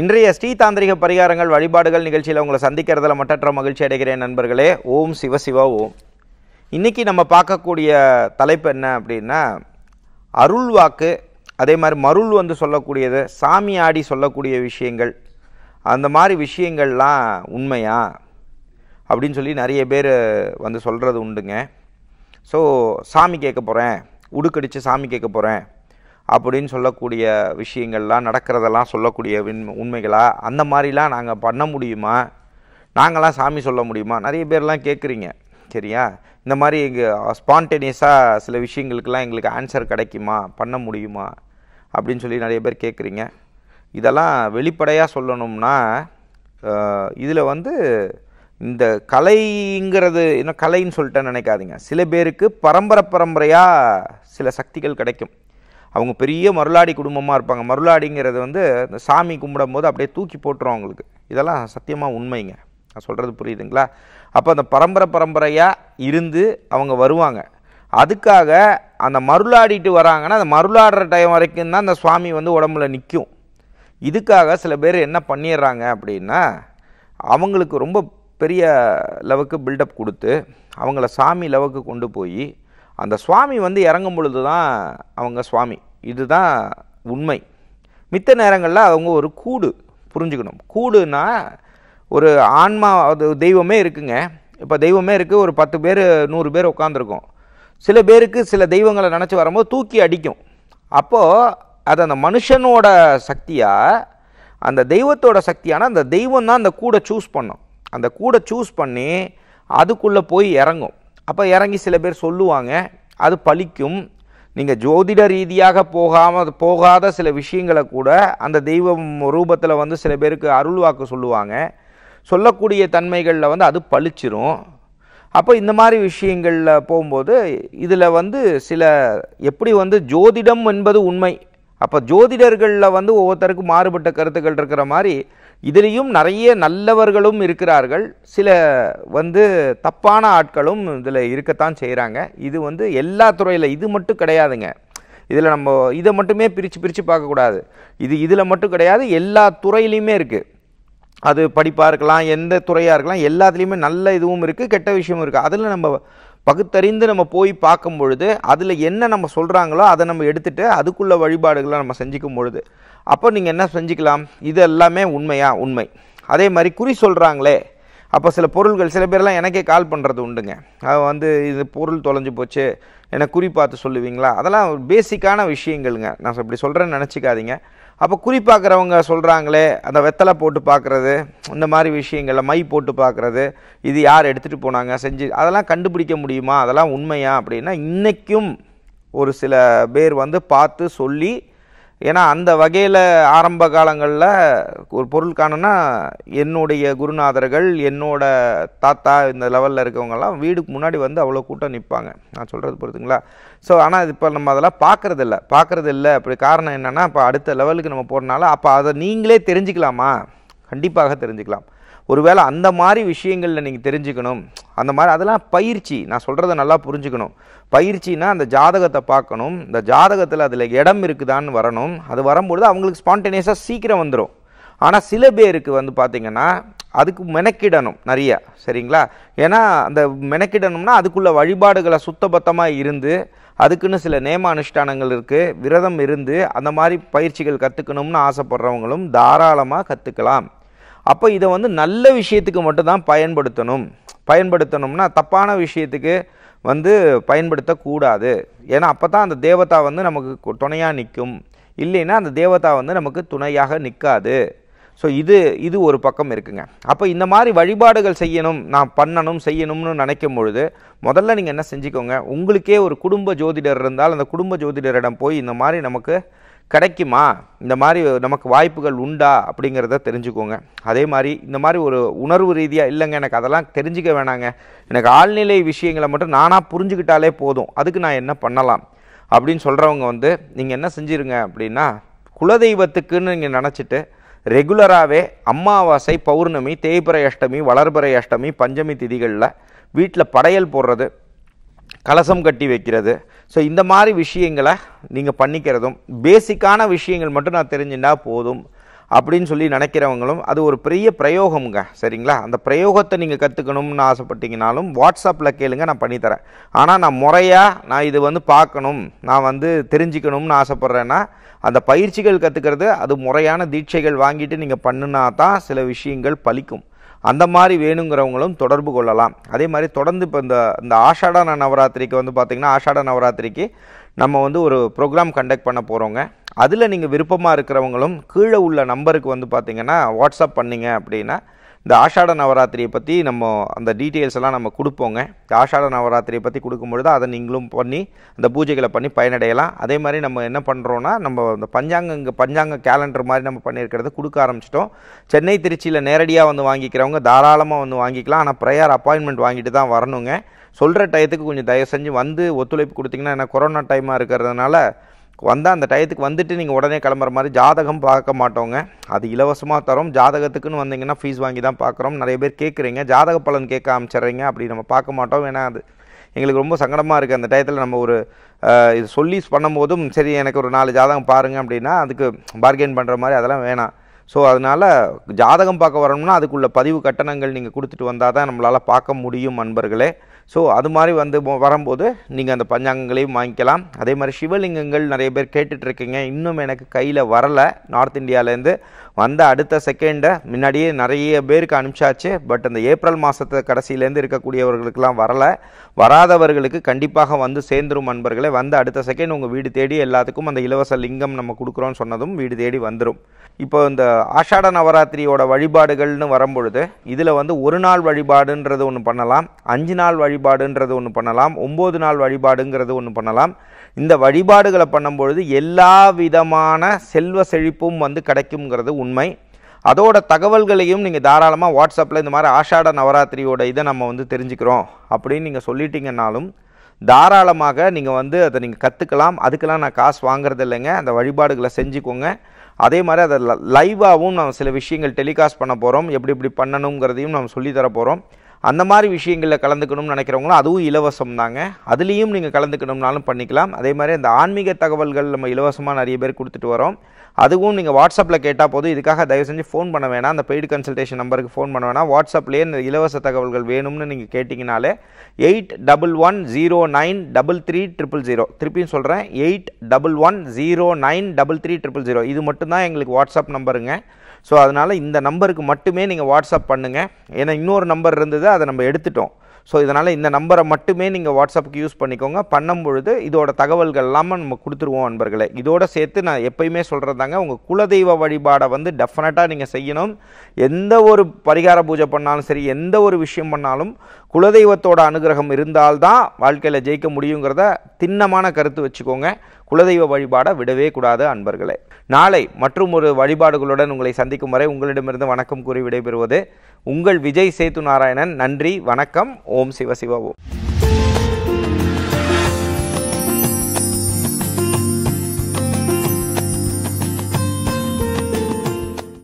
இன்றைய ஸ்ரீ தாந்திரிக பரிகாரங்கள் வழிபாடுகள் நிகழ்ச்சியில் உங்களை சந்திக்கிறதுல மட்டற்ற மகிழ்ச்சி அடைகிறேன் நண்பர்களே ஓம் சிவசிவா ஓம் இன்றைக்கி நம்ம பார்க்கக்கூடிய தலைப்பு என்ன அப்படின்னா அருள் வாக்கு அதே மாதிரி மருள் வந்து சொல்லக்கூடியது சாமி ஆடி சொல்லக்கூடிய விஷயங்கள் அந்த மாதிரி விஷயங்கள்லாம் உண்மையா அப்படின்னு சொல்லி நிறைய பேர் வந்து சொல்கிறது உண்டுங்க ஸோ சாமி கேட்க போகிறேன் உடுக்கடித்து சாமி கேட்க போகிறேன் அப்படின்னு சொல்லக்கூடிய விஷயங்கள்லாம் நடக்கிறதெல்லாம் சொல்லக்கூடிய வின் உண்மைகளாக அந்த மாதிரிலாம் நாங்கள் பண்ண முடியுமா நாங்களாம் சாமி சொல்ல முடியுமா நிறைய பேர்லாம் கேட்குறீங்க சரியா இந்த மாதிரி எங்கள் ஸ்பான்டேனியஸாக சில விஷயங்களுக்கெல்லாம் எங்களுக்கு ஆன்சர் கிடைக்குமா பண்ண முடியுமா அப்படின்னு சொல்லி நிறைய பேர் கேட்குறீங்க இதெல்லாம் வெளிப்படையாக சொல்லணும்னா இதில் வந்து இந்த கலைங்கிறது என்ன கலைன்னு சொல்லிட்டு நினைக்காதீங்க சில பேருக்கு பரம்பரை பரம்பரையாக சில சக்திகள் கிடைக்கும் அவங்க பெரிய மருளாடி குடும்பமாக இருப்பாங்க மருளாடிங்கிறது வந்து இந்த சாமி கும்பிடும் போது அப்படியே தூக்கி போட்டுரும் அவங்களுக்கு இதெல்லாம் சத்தியமாக உண்மைங்க நான் சொல்கிறது புரியுதுங்களா அப்போ அந்த பரம்பரை பரம்பரையாக இருந்து அவங்க வருவாங்க அதுக்காக அந்த மருளாடிட்டு வராங்கன்னா அந்த மருளாடுற டைம் வரைக்கும் தான் அந்த சுவாமி வந்து உடம்புல நிற்கும் இதுக்காக சில பேர் என்ன பண்ணிடுறாங்க அப்படின்னா அவங்களுக்கு ரொம்ப பெரிய லெவலுக்கு பில்டப் கொடுத்து அவங்கள சாமி லெவலுக்கு கொண்டு போய் அந்த சுவாமி வந்து இறங்கும் பொழுது தான் அவங்க சுவாமி இதுதான் உண்மை மித்த நேரங்களில் அவங்க ஒரு கூடு புரிஞ்சுக்கணும் கூடுனால் ஒரு ஆன்மா அது தெய்வமே இருக்குங்க இப்போ தெய்வமே இருக்குது ஒரு பத்து பேர் நூறு பேர் உட்காந்துருக்கும் சில பேருக்கு சில தெய்வங்களை நினச்சி வரும்போது தூக்கி அடிக்கும் அப்போது அது அந்த மனுஷனோட சக்தியாக அந்த தெய்வத்தோட சக்தியான அந்த தெய்வம் தான் அந்த கூடை சூஸ் பண்ணும் அந்த கூடை சூஸ் பண்ணி அதுக்குள்ளே போய் இறங்கும் அப்போ இறங்கி சில பேர் சொல்லுவாங்க அது பழிக்கும் நீங்கள் ஜோதிட ரீதியாக போகாமல் போகாத சில விஷயங்களை கூட அந்த தெய்வம் ரூபத்தில் வந்து சில பேருக்கு அருள்வாக்கு சொல்லுவாங்க சொல்லக்கூடிய தன்மைகளில் வந்து அது பழிச்சிரும் அப்போ இந்த மாதிரி விஷயங்களில் போகும்போது இதில் வந்து சில எப்படி வந்து ஜோதிடம் என்பது உண்மை அப்போ ஜோதிடர்களில் வந்து ஒவ்வொருத்தருக்கும் மாறுபட்ட கருத்துக்கள் இருக்கிற மாதிரி இதுலேயும் நிறைய நல்லவர்களும் இருக்கிறார்கள் சில வந்து தப்பான ஆட்களும் இதில் இருக்கத்தான் செய்கிறாங்க இது வந்து எல்லா துறையில் இது மட்டும் கிடையாதுங்க இதில் நம்ம இதை மட்டுமே பிரித்து பிரித்து பார்க்கக்கூடாது இது இதில் மட்டும் கிடையாது எல்லா துறையிலையுமே இருக்குது அது படிப்பாக இருக்கலாம் எந்த துறையாக இருக்கலாம் எல்லாத்துலேயுமே நல்ல இதுவும் இருக்குது கெட்ட விஷயமும் இருக்குது அதில் நம்ம பகுத்தறிந்து நம்ம போய் பார்க்கும் பொழுது அதில் என்ன நம்ம சொல்கிறாங்களோ அதை நம்ம எடுத்துகிட்டு அதுக்குள்ள வழிபாடுகளை நம்ம செஞ்சுக்கும் பொழுது அப்போ நீங்கள் என்ன செஞ்சுக்கலாம் இது எல்லாமே உண்மையா உண்மை அதே மாதிரி குறி சொல்கிறாங்களே அப்போ சில பொருள்கள் சில பேர்லாம் எனக்கே கால் பண்ணுறது உண்டுங்க வந்து இது பொருள் தொலைஞ்சு போச்சு என்னை குறி பார்த்து சொல்லுவீங்களா அதெல்லாம் பேசிக்கான விஷயங்கள்ங்க நான் இப்படி சொல்கிறேன்னு நினச்சிக்காதீங்க அப்போ குறி பார்க்குறவங்க சொல்கிறாங்களே அந்த வெத்தலை போட்டு பார்க்குறது இந்த மாதிரி விஷயங்களில் மை போட்டு பார்க்குறது இது யார் எடுத்துகிட்டு போனாங்க செஞ்சு அதெல்லாம் கண்டுபிடிக்க முடியுமா அதெல்லாம் உண்மையா அப்படின்னா இன்றைக்கும் ஒரு சில பேர் வந்து பார்த்து சொல்லி ஏன்னா அந்த வகையில் ஆரம்ப காலங்களில் ஒரு பொருள் காணுன்னா என்னுடைய குருநாதர்கள் என்னோட தாத்தா இந்த லெவலில் இருக்கவங்கெல்லாம் வீடுக்கு முன்னாடி வந்து அவ்வளோ கூட்டம் நிற்பாங்க நான் சொல்கிறது பொறுத்துங்களா ஸோ ஆனால் இப்போ நம்ம அதெல்லாம் பார்க்குறதில்ல இல்லை அப்படி காரணம் என்னென்னா இப்போ அடுத்த லெவலுக்கு நம்ம போகிறனால அப்போ அதை நீங்களே தெரிஞ்சுக்கலாமா கண்டிப்பாக தெரிஞ்சுக்கலாம் ஒருவேளை அந்த மாதிரி விஷயங்களில் நீங்கள் தெரிஞ்சுக்கணும் அந்த மாதிரி அதெல்லாம் பயிற்சி நான் சொல்கிறத நல்லா புரிஞ்சுக்கணும் பயிற்சினா அந்த ஜாதகத்தை பார்க்கணும் இந்த ஜாதகத்தில் அதில் இடம் இருக்குதான்னு வரணும் அது வரும்பொழுது அவங்களுக்கு ஸ்பான்டேனியஸாக சீக்கிரம் வந்துடும் ஆனால் சில பேருக்கு வந்து பார்த்திங்கன்னா அதுக்கு மெனக்கிடணும் நிறைய சரிங்களா ஏன்னா அந்த மெனக்கிடணும்னா அதுக்குள்ள வழிபாடுகளை சுத்தபத்தமாக இருந்து அதுக்குன்னு சில நேம அனுஷ்டானங்கள் இருக்குது விரதம் இருந்து அந்த மாதிரி பயிற்சிகள் கற்றுக்கணும்னு ஆசைப்படுறவங்களும் தாராளமாக கற்றுக்கலாம் அப்போ இதை வந்து நல்ல விஷயத்துக்கு மட்டும்தான் பயன்படுத்தணும் பயன்படுத்தணும்னா தப்பான விஷயத்துக்கு வந்து பயன்படுத்தக்கூடாது ஏன்னா அப்போ தான் அந்த தேவதா வந்து நமக்கு துணையாக நிற்கும் இல்லைன்னா அந்த தேவதா வந்து நமக்கு துணையாக நிற்காது ஸோ இது இது ஒரு பக்கம் இருக்குங்க அப்போ இந்த மாதிரி வழிபாடுகள் செய்யணும் நான் பண்ணணும் செய்யணும்னு நினைக்கும் பொழுது முதல்ல நீங்கள் என்ன செஞ்சுக்கோங்க உங்களுக்கே ஒரு குடும்ப ஜோதிடர் இருந்தால் அந்த குடும்ப ஜோதிடரிடம் போய் இந்த மாதிரி நமக்கு கிடைக்குமா இந்த மாதிரி நமக்கு வாய்ப்புகள் உண்டா அப்படிங்கிறத தெரிஞ்சுக்கோங்க அதே மாதிரி இந்த மாதிரி ஒரு உணர்வு ரீதியாக இல்லைங்க எனக்கு அதெல்லாம் தெரிஞ்சுக்க வேணாங்க எனக்கு ஆழ்நிலை விஷயங்களை மட்டும் நானாக புரிஞ்சுக்கிட்டாலே போதும் அதுக்கு நான் என்ன பண்ணலாம் அப்படின்னு சொல்கிறவங்க வந்து நீங்கள் என்ன செஞ்சுருங்க அப்படின்னா குலதெய்வத்துக்குன்னு நீங்கள் நினச்சிட்டு ரெகுலராகவே அம்மாவாசை பௌர்ணமி தேய்பிரை அஷ்டமி வளர்பிறை அஷ்டமி பஞ்சமி திதிகளில் வீட்டில் படையல் போடுறது கலசம் கட்டி வைக்கிறது ஸோ இந்த மாதிரி விஷயங்களை நீங்கள் பண்ணிக்கிறதும் பேசிக்கான விஷயங்கள் மட்டும் நான் தெரிஞ்சுட்டா போதும் அப்படின்னு சொல்லி நினைக்கிறவங்களும் அது ஒரு பெரிய பிரயோகமுங்க சரிங்களா அந்த பிரயோகத்தை நீங்கள் கற்றுக்கணும்னு ஆசைப்பட்டீங்கனாலும் வாட்ஸ்அப்பில் கேளுங்க நான் பண்ணித்தரேன் ஆனால் நான் முறையாக நான் இது வந்து பார்க்கணும் நான் வந்து தெரிஞ்சுக்கணும்னு ஆசைப்பட்றேன்னா அந்த பயிற்சிகள் கற்றுக்கிறது அது முறையான தீட்சைகள் வாங்கிட்டு நீங்கள் பண்ணுனா தான் சில விஷயங்கள் பலிக்கும் அந்த மாதிரி வேணுங்கிறவங்களும் தொடர்பு கொள்ளலாம் அதே மாதிரி தொடர்ந்து இப்போ இந்த இந்த ஆஷாடான நவராத்திரிக்கு வந்து பார்த்திங்கன்னா ஆஷாட நவராத்திரிக்கு நம்ம வந்து ஒரு ப்ரோக்ராம் கண்டக்ட் பண்ண போகிறோங்க அதில் நீங்கள் விருப்பமாக இருக்கிறவங்களும் கீழே உள்ள நம்பருக்கு வந்து பார்த்திங்கன்னா வாட்ஸ்அப் பண்ணிங்க அப்படின்னா இந்த ஆஷாட நவராத்திரியை பற்றி நம்ம அந்த டீட்டெயில்ஸ் எல்லாம் நம்ம கொடுப்போங்க இந்த ஆஷாட நவராத்திரியை பற்றி கொடுக்கும்பொழுது அதை நீங்களும் பண்ணி அந்த பூஜைகளை பண்ணி பயனடையலாம் அதே மாதிரி நம்ம என்ன பண்ணுறோன்னா நம்ம அந்த பஞ்சாங்க இங்கே பஞ்சாங்க கேலண்டர் மாதிரி நம்ம பண்ணியிருக்கிறத கொடுக்க ஆரம்பிச்சிட்டோம் சென்னை திருச்சியில் நேரடியாக வந்து வாங்கிக்கிறவங்க தாராளமாக வந்து வாங்கிக்கலாம் ஆனால் ப்ரேயர் அப்பாயின்மெண்ட் வாங்கிட்டு தான் வரணுங்க சொல்கிற டயத்துக்கு கொஞ்சம் தயவு செஞ்சு வந்து ஒத்துழைப்பு கொடுத்திங்கன்னா ஏன்னா கொரோனா டைமாக இருக்கிறதுனால வந்தால் அந்த டயத்துக்கு வந்துட்டு நீங்கள் உடனே கிளம்புற மாதிரி ஜாதகம் பார்க்க மாட்டோங்க அது இலவசமாக தரோம் ஜாதகத்துக்குன்னு வந்தீங்கன்னா ஃபீஸ் வாங்கி தான் பார்க்குறோம் நிறைய பேர் கேட்குறீங்க ஜாதக பலன் கேட்க ஆரம்பிச்சிடுறீங்க அப்படி நம்ம பார்க்க மாட்டோம் ஏன்னா அது எங்களுக்கு ரொம்ப சங்கடமாக இருக்குது அந்த டயத்தில் நம்ம ஒரு இது சொல்லி பண்ணும்போதும் சரி எனக்கு ஒரு நாலு ஜாதகம் பாருங்கள் அப்படின்னா அதுக்கு பார்கெயின் பண்ணுற மாதிரி அதெல்லாம் வேணாம் ஸோ அதனால் ஜாதகம் பார்க்க வரணும்னா அதுக்குள்ள பதிவு கட்டணங்கள் நீங்கள் கொடுத்துட்டு வந்தால் தான் நம்மளால் பார்க்க முடியும் அன்பர்களே ஸோ அது மாதிரி வந்து வரும்போது நீங்கள் அந்த பஞ்சாங்கங்களையும் வாங்கிக்கலாம் அதே மாதிரி சிவலிங்கங்கள் நிறைய பேர் கேட்டுட்ருக்கீங்க இன்னும் எனக்கு கையில் வரலை நார்த் இந்தியாவிலேருந்து வந்த அடுத்த செகண்டை முன்னாடியே நிறைய பேருக்கு அனுப்பிச்சாச்சு பட் அந்த ஏப்ரல் மாதத்து கடைசியிலேருந்து இருக்கக்கூடியவர்களுக்கெல்லாம் வரலை வராதவர்களுக்கு கண்டிப்பாக வந்து சேர்ந்துரும் அன்பர்களே வந்து அடுத்த செகண்ட் உங்கள் வீடு தேடி எல்லாத்துக்கும் அந்த இலவச லிங்கம் நம்ம கொடுக்குறோன்னு சொன்னதும் வீடு தேடி வந்துடும் இப்போ இந்த ஆஷாட நவராத்திரியோட வழிபாடுகள்னு வரும்பொழுது இதில் வந்து ஒரு நாள் வழிபாடுன்றது ஒன்று பண்ணலாம் அஞ்சு நாள் வழிபாடுன்றது ஒன்று பண்ணலாம் ஒம்பது நாள் வழிபாடுங்கிறது ஒன்று பண்ணலாம் இந்த வழிபாடுகளை பண்ணும்பொழுது எல்லா விதமான செல்வ செழிப்பும் வந்து கிடைக்குங்கிறது உண்மை அதோட தகவல்களையும் நீங்கள் தாராளமாக வாட்ஸ்அப்பில் இந்த மாதிரி ஆஷாட நவராத்திரியோட இதை நம்ம வந்து தெரிஞ்சுக்கிறோம் அப்படின்னு நீங்கள் சொல்லிட்டீங்கன்னாலும் தாராளமாக நீங்கள் வந்து அதை நீங்கள் கற்றுக்கலாம் அதுக்கெல்லாம் நான் காசு வாங்குறது இல்லைங்க அந்த வழிபாடுகளை செஞ்சுக்கோங்க அதே மாதிரி அதை லைவாகவும் நம்ம சில விஷயங்கள் டெலிகாஸ்ட் பண்ண போகிறோம் எப்படி எப்படி பண்ணணுங்கிறதையும் நம்ம சொல்லித்தர போகிறோம் அந்த மாதிரி விஷயங்களில் கலந்துக்கணும்னு நினைக்கிறவங்களும் அதுவும் இலவசம் தாங்க அதுலேயும் நீங்கள் கலந்துக்கணும்னாலும் பண்ணிக்கலாம் அதே மாதிரி அந்த ஆன்மீக தகவல்கள் நம்ம இலவசமாக நிறைய பேர் கொடுத்துட்டு வரோம் அதுவும் நீங்கள் வாட்ஸ்அப்பில் கேட்டால் போதும் இதுக்காக தயவு செஞ்சு ஃபோன் பண்ண வேணாம் அந்த பெய்டு கன்சல்டேஷன் நம்பருக்கு ஃபோன் பண்ண வேணாம் வாட்ஸ்அப்லேயே இந்த இலவச தகவல்கள் வேணும்னு நீங்கள் கேட்டிங்கனாலே eight double one zero nine double three triple zero திருப்பியும் சொல்கிறேன் eight double one zero nine double three triple zero இது மட்டும்தான் எங்களுக்கு வாட்ஸ்அப் நம்பருங்க ஸோ அதனால் இந்த நம்பருக்கு மட்டுமே நீங்கள் வாட்ஸ்அப் பண்ணுங்கள் ஏன்னா இன்னொரு நம்பர் இருந்தது இல்லை அதை நம்ம எடுத்துட்டோம் ஸோ இதனால் இந்த நம்பரை மட்டுமே நீங்கள் வாட்ஸ்அப்புக்கு யூஸ் பண்ணிக்கோங்க பண்ணும் பொழுது இதோட தகவல்கள் இல்லாமல் நம்ம கொடுத்துருவோம் நண்பர்களை இதோட சேர்த்து நான் எப்பயுமே சொல்கிறதாங்க உங்கள் குலதெய்வ வழிபாடை வந்து டெஃபினட்டாக நீங்கள் செய்யணும் எந்த ஒரு பரிகார பூஜை பண்ணாலும் சரி எந்த ஒரு விஷயம் பண்ணாலும் குலதெய்வத்தோட அனுகிரகம் இருந்தால்தான் வாழ்க்கையில் ஜெயிக்க முடியுங்கிறத திண்ணமான கருத்து வச்சுக்கோங்க குலதெய்வ வழிபாடை விடவே கூடாது அன்பர்களே நாளை மற்றும் ஒரு வழிபாடுகளுடன் உங்களை சந்திக்கும் வரை உங்களிடமிருந்து வணக்கம் கூறி விடைபெறுவது உங்கள் விஜய் சேத்து நாராயணன் நன்றி வணக்கம் ஓம் சிவசிவ ஓம்